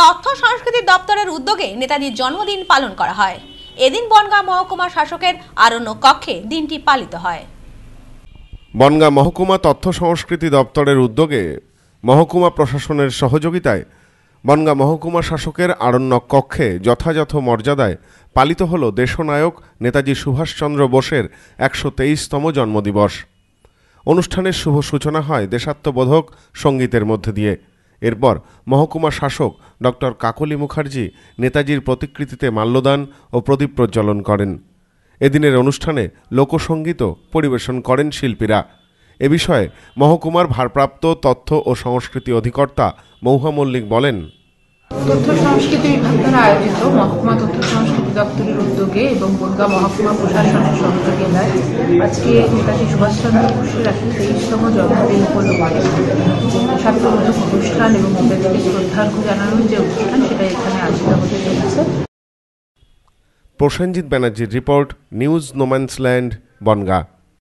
তথ্য সংস্কৃতি দপ্তরের উদ্যোগে নেতাজির জন্মদিন পালন করা হয় এদিন বনগাঁ মহকুমা শাসকের আরণ্য কক্ষে দিনটি পালিত হয় বনগাঁ মহকুমা তথ্য সংস্কৃতি দপ্তরের উদ্যোগে মহকুমা প্রশাসনের সহযোগিতায় বনগাঁ মহকুমা শাসকের আরণ্য কক্ষে যথাযথ মর্যাদায় পালিত হল দেশনায়ক নেতাজি সুভাষচন্দ্র বোসের একশো তেইশতম জন্মদিবস অনুষ্ঠানের শুভ সূচনা হয় দেশাত্মবোধক সঙ্গীতের মধ্যে দিয়ে এরপর মহকুমা শাসক ডক্টর কাকলি মুখার্জি নেতাজির প্রতিকৃতিতে মাল্যদান ও প্রদীপ প্রজ্বলন করেন এদিনের অনুষ্ঠানে লোকসঙ্গীতও পরিবেশন করেন শিল্পীরা এ বিষয়ে মহকুমার ভারপ্রাপ্ত তথ্য ও সংস্কৃতি অধিকর্তা মৌহা মল্লিক বলেন তথ্য সংস্কৃতি বিভাগ দ্বারা আয়োজিত মহকুমা তথ্য সংস্কৃতি দপ্তরের উদ্যোগে এবং বনগা মহকুমা প্রশাসনের সহযোগী সহযোগিতায় আজকে নেতাজি সুভাষচন্দ্র বসুর একশো তেইশতম জন্মদিন উপলক্ষে ছাত্র অনুষ্ঠান এবং যে অনুষ্ঠান সেটা এখানে আয়োজিত হতে চলেছে প্রসেনজিৎ ব্যানার্জির রিপোর্ট নিউজ নোম্যান্সল্যান্ড বনগাঁ